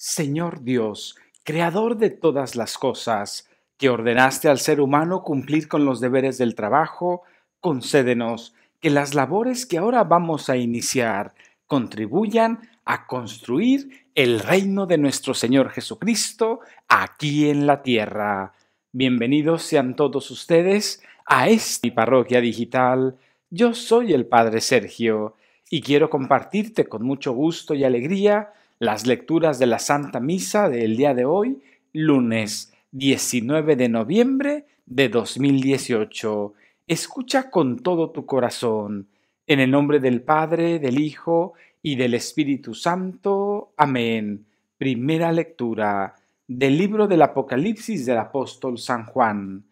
Señor Dios, Creador de todas las cosas, que ordenaste al ser humano cumplir con los deberes del trabajo, concédenos que las labores que ahora vamos a iniciar contribuyan a construir el reino de nuestro Señor Jesucristo aquí en la tierra. Bienvenidos sean todos ustedes a esta parroquia digital. Yo soy el Padre Sergio y quiero compartirte con mucho gusto y alegría las lecturas de la Santa Misa del día de hoy, lunes 19 de noviembre de 2018. Escucha con todo tu corazón, en el nombre del Padre, del Hijo y del Espíritu Santo. Amén. Primera lectura del libro del Apocalipsis del apóstol San Juan.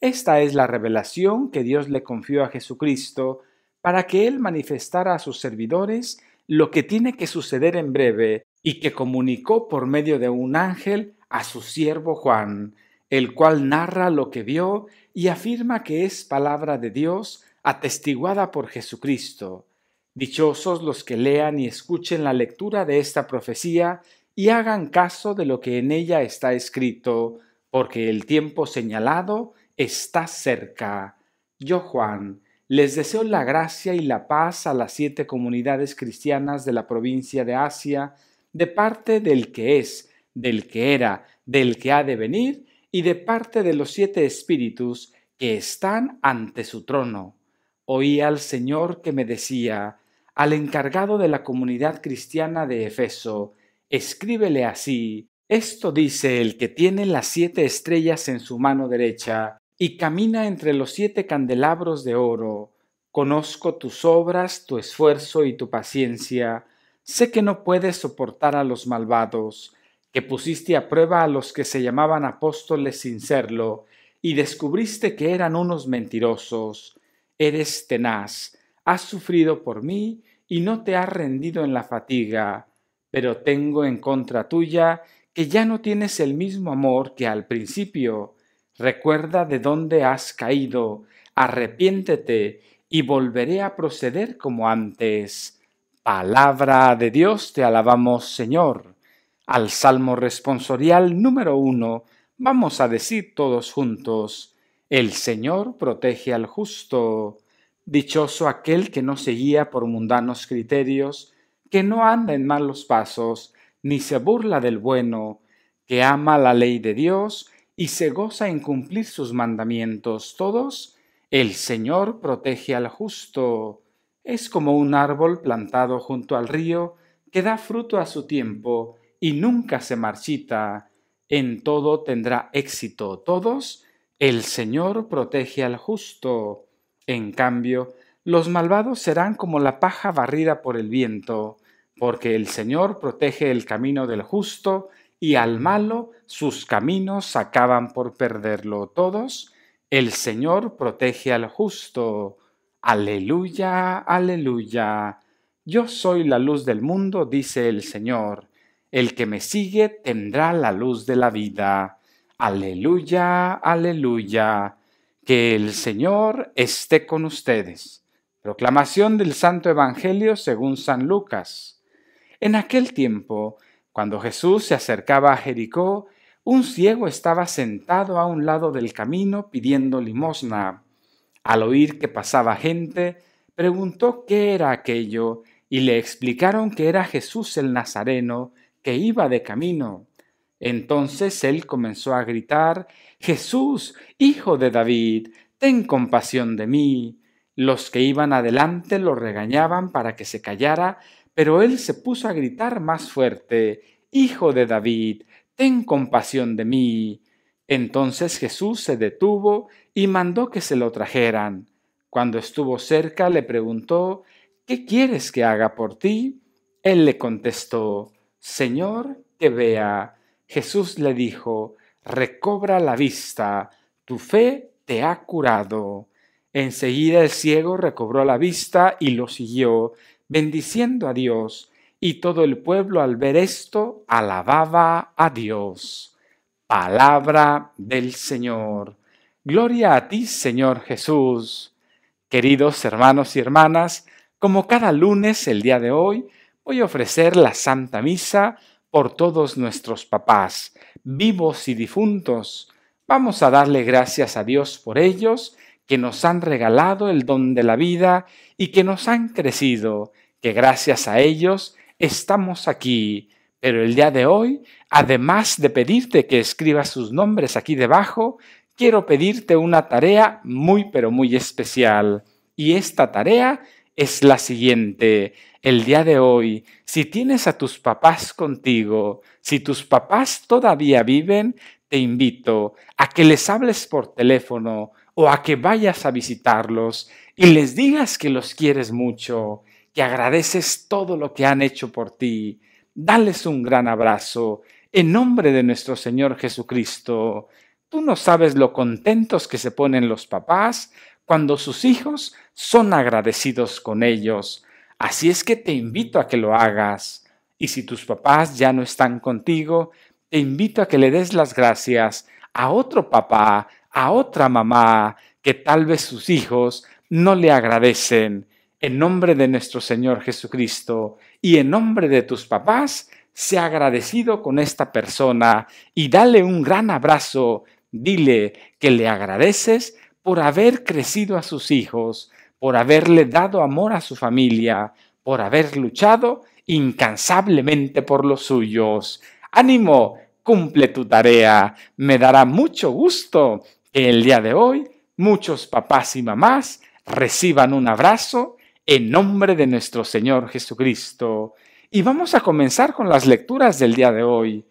Esta es la revelación que Dios le confió a Jesucristo para que él manifestara a sus servidores lo que tiene que suceder en breve y que comunicó por medio de un ángel a su siervo Juan, el cual narra lo que vio y afirma que es palabra de Dios atestiguada por Jesucristo. Dichosos los que lean y escuchen la lectura de esta profecía y hagan caso de lo que en ella está escrito, porque el tiempo señalado está cerca. Yo, Juan, les deseo la gracia y la paz a las siete comunidades cristianas de la provincia de Asia, de parte del que es, del que era, del que ha de venir, y de parte de los siete espíritus que están ante su trono. Oí al Señor que me decía, al encargado de la comunidad cristiana de Efeso, escríbele así, esto dice el que tiene las siete estrellas en su mano derecha, y camina entre los siete candelabros de oro. Conozco tus obras, tu esfuerzo y tu paciencia, Sé que no puedes soportar a los malvados, que pusiste a prueba a los que se llamaban apóstoles sin serlo, y descubriste que eran unos mentirosos. Eres tenaz, has sufrido por mí y no te has rendido en la fatiga, pero tengo en contra tuya que ya no tienes el mismo amor que al principio. Recuerda de dónde has caído, arrepiéntete y volveré a proceder como antes. Palabra de Dios, te alabamos Señor. Al Salmo responsorial número uno vamos a decir todos juntos, el Señor protege al justo. Dichoso aquel que no se guía por mundanos criterios, que no anda en malos pasos, ni se burla del bueno, que ama la ley de Dios y se goza en cumplir sus mandamientos todos, el Señor protege al justo. Es como un árbol plantado junto al río que da fruto a su tiempo y nunca se marchita. En todo tendrá éxito. Todos, el Señor protege al justo. En cambio, los malvados serán como la paja barrida por el viento, porque el Señor protege el camino del justo y al malo sus caminos acaban por perderlo. Todos, el Señor protege al justo. Aleluya, aleluya. Yo soy la luz del mundo, dice el Señor. El que me sigue tendrá la luz de la vida. Aleluya, aleluya. Que el Señor esté con ustedes. Proclamación del Santo Evangelio según San Lucas. En aquel tiempo, cuando Jesús se acercaba a Jericó, un ciego estaba sentado a un lado del camino pidiendo limosna. Al oír que pasaba gente, preguntó qué era aquello y le explicaron que era Jesús el Nazareno que iba de camino. Entonces él comenzó a gritar, Jesús, hijo de David, ten compasión de mí. Los que iban adelante lo regañaban para que se callara, pero él se puso a gritar más fuerte, Hijo de David, ten compasión de mí. Entonces Jesús se detuvo y mandó que se lo trajeran. Cuando estuvo cerca le preguntó, ¿qué quieres que haga por ti? Él le contestó, Señor, que vea. Jesús le dijo, recobra la vista, tu fe te ha curado. Enseguida el ciego recobró la vista y lo siguió, bendiciendo a Dios, y todo el pueblo al ver esto alababa a Dios. Palabra del Señor. Gloria a ti, Señor Jesús. Queridos hermanos y hermanas, como cada lunes el día de hoy, voy a ofrecer la Santa Misa por todos nuestros papás, vivos y difuntos. Vamos a darle gracias a Dios por ellos, que nos han regalado el don de la vida y que nos han crecido, que gracias a ellos estamos aquí. Pero el día de hoy, además de pedirte que escribas sus nombres aquí debajo, quiero pedirte una tarea muy pero muy especial. Y esta tarea es la siguiente. El día de hoy, si tienes a tus papás contigo, si tus papás todavía viven, te invito a que les hables por teléfono o a que vayas a visitarlos y les digas que los quieres mucho, que agradeces todo lo que han hecho por ti. Dales un gran abrazo en nombre de nuestro Señor Jesucristo. Tú no sabes lo contentos que se ponen los papás cuando sus hijos son agradecidos con ellos. Así es que te invito a que lo hagas. Y si tus papás ya no están contigo, te invito a que le des las gracias a otro papá, a otra mamá, que tal vez sus hijos no le agradecen. En nombre de nuestro Señor Jesucristo y en nombre de tus papás, sea agradecido con esta persona y dale un gran abrazo Dile que le agradeces por haber crecido a sus hijos, por haberle dado amor a su familia, por haber luchado incansablemente por los suyos. Ánimo, cumple tu tarea. Me dará mucho gusto que el día de hoy muchos papás y mamás reciban un abrazo en nombre de nuestro Señor Jesucristo. Y vamos a comenzar con las lecturas del día de hoy.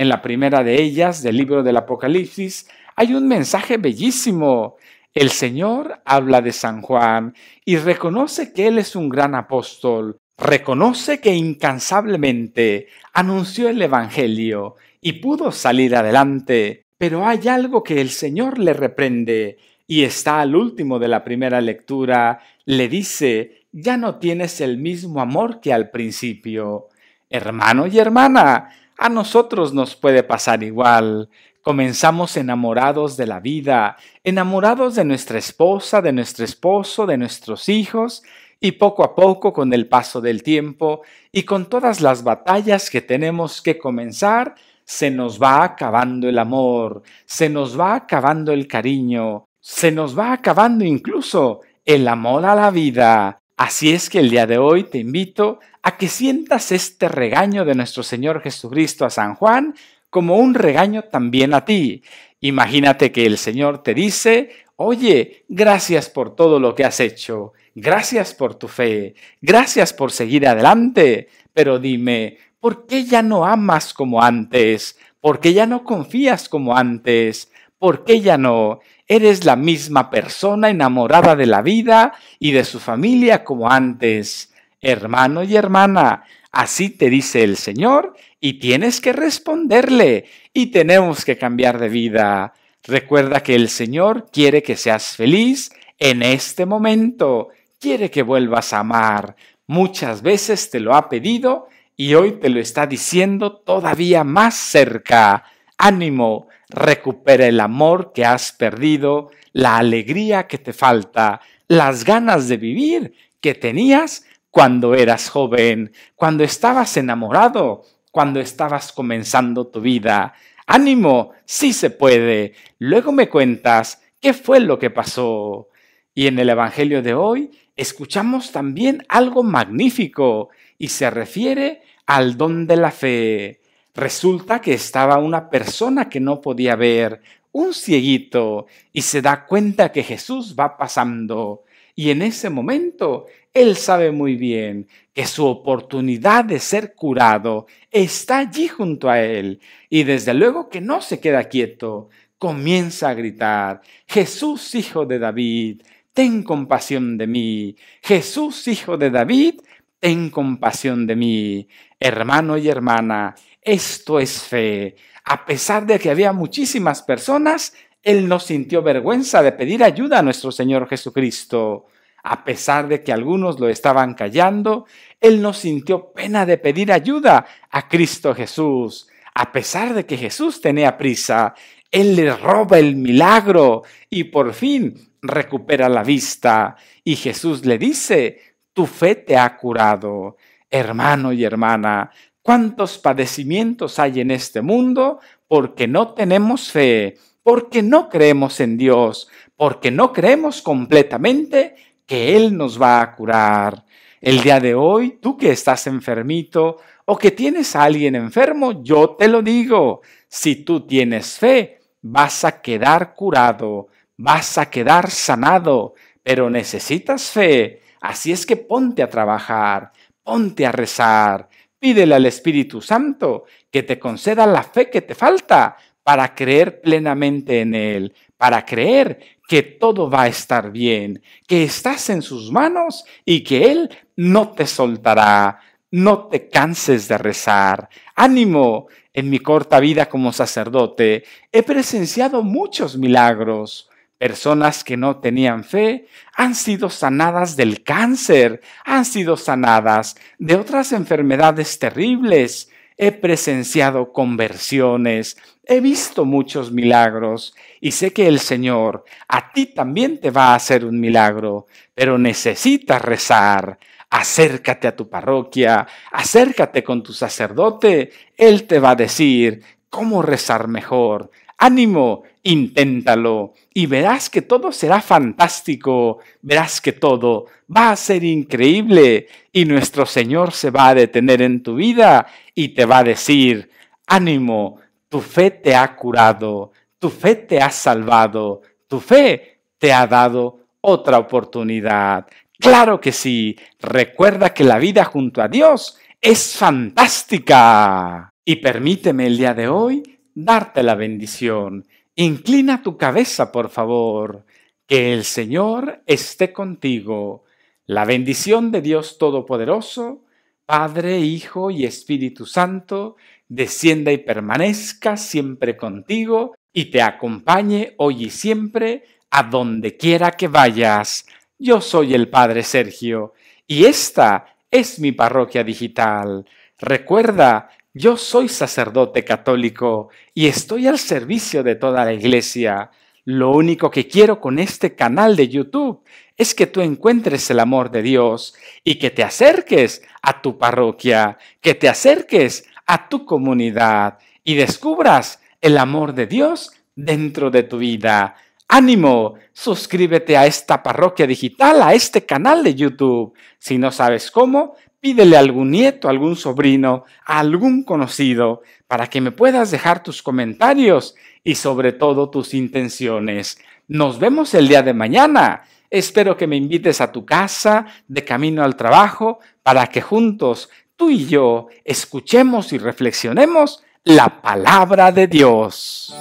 En la primera de ellas, del libro del Apocalipsis, hay un mensaje bellísimo. El Señor habla de San Juan y reconoce que Él es un gran apóstol, reconoce que incansablemente anunció el Evangelio y pudo salir adelante, pero hay algo que el Señor le reprende y está al último de la primera lectura, le dice, ya no tienes el mismo amor que al principio. Hermano y hermana, a nosotros nos puede pasar igual. Comenzamos enamorados de la vida, enamorados de nuestra esposa, de nuestro esposo, de nuestros hijos, y poco a poco con el paso del tiempo y con todas las batallas que tenemos que comenzar, se nos va acabando el amor, se nos va acabando el cariño, se nos va acabando incluso el amor a la vida. Así es que el día de hoy te invito a que sientas este regaño de nuestro Señor Jesucristo a San Juan como un regaño también a ti. Imagínate que el Señor te dice, oye, gracias por todo lo que has hecho, gracias por tu fe, gracias por seguir adelante, pero dime, ¿por qué ya no amas como antes? ¿Por qué ya no confías como antes? ¿Por qué ya no? Eres la misma persona enamorada de la vida y de su familia como antes hermano y hermana, así te dice el Señor y tienes que responderle y tenemos que cambiar de vida. Recuerda que el Señor quiere que seas feliz en este momento, quiere que vuelvas a amar. Muchas veces te lo ha pedido y hoy te lo está diciendo todavía más cerca. Ánimo, recupera el amor que has perdido, la alegría que te falta, las ganas de vivir que tenías cuando eras joven, cuando estabas enamorado, cuando estabas comenzando tu vida. Ánimo, sí se puede. Luego me cuentas qué fue lo que pasó. Y en el Evangelio de hoy escuchamos también algo magnífico y se refiere al don de la fe. Resulta que estaba una persona que no podía ver, un cieguito, y se da cuenta que Jesús va pasando. Y en ese momento, él sabe muy bien que su oportunidad de ser curado está allí junto a él. Y desde luego que no se queda quieto. Comienza a gritar, Jesús, hijo de David, ten compasión de mí. Jesús, hijo de David, ten compasión de mí. Hermano y hermana, esto es fe. A pesar de que había muchísimas personas, él no sintió vergüenza de pedir ayuda a nuestro Señor Jesucristo. A pesar de que algunos lo estaban callando, Él no sintió pena de pedir ayuda a Cristo Jesús. A pesar de que Jesús tenía prisa, Él le roba el milagro y por fin recupera la vista. Y Jesús le dice, tu fe te ha curado. Hermano y hermana, ¿cuántos padecimientos hay en este mundo porque no tenemos fe? porque no creemos en Dios, porque no creemos completamente que Él nos va a curar. El día de hoy, tú que estás enfermito o que tienes a alguien enfermo, yo te lo digo, si tú tienes fe, vas a quedar curado, vas a quedar sanado, pero necesitas fe. Así es que ponte a trabajar, ponte a rezar, pídele al Espíritu Santo que te conceda la fe que te falta para creer plenamente en Él, para creer que todo va a estar bien, que estás en sus manos y que Él no te soltará. No te canses de rezar. Ánimo, en mi corta vida como sacerdote he presenciado muchos milagros. Personas que no tenían fe han sido sanadas del cáncer, han sido sanadas de otras enfermedades terribles he presenciado conversiones, he visto muchos milagros y sé que el Señor a ti también te va a hacer un milagro, pero necesitas rezar. Acércate a tu parroquia, acércate con tu sacerdote, él te va a decir cómo rezar mejor. Ánimo, inténtalo y verás que todo será fantástico, verás que todo va a ser increíble y nuestro Señor se va a detener en tu vida y te va a decir, ánimo, tu fe te ha curado, tu fe te ha salvado, tu fe te ha dado otra oportunidad. Claro que sí, recuerda que la vida junto a Dios es fantástica. Y permíteme el día de hoy darte la bendición Inclina tu cabeza, por favor. Que el Señor esté contigo. La bendición de Dios Todopoderoso, Padre, Hijo y Espíritu Santo, descienda y permanezca siempre contigo y te acompañe hoy y siempre a donde quiera que vayas. Yo soy el Padre Sergio y esta es mi parroquia digital. Recuerda yo soy sacerdote católico y estoy al servicio de toda la iglesia. Lo único que quiero con este canal de YouTube es que tú encuentres el amor de Dios y que te acerques a tu parroquia, que te acerques a tu comunidad y descubras el amor de Dios dentro de tu vida. Ánimo, suscríbete a esta parroquia digital, a este canal de YouTube. Si no sabes cómo, pídele a algún nieto, algún sobrino, algún conocido, para que me puedas dejar tus comentarios y sobre todo tus intenciones. Nos vemos el día de mañana. Espero que me invites a tu casa de camino al trabajo para que juntos tú y yo escuchemos y reflexionemos la palabra de Dios.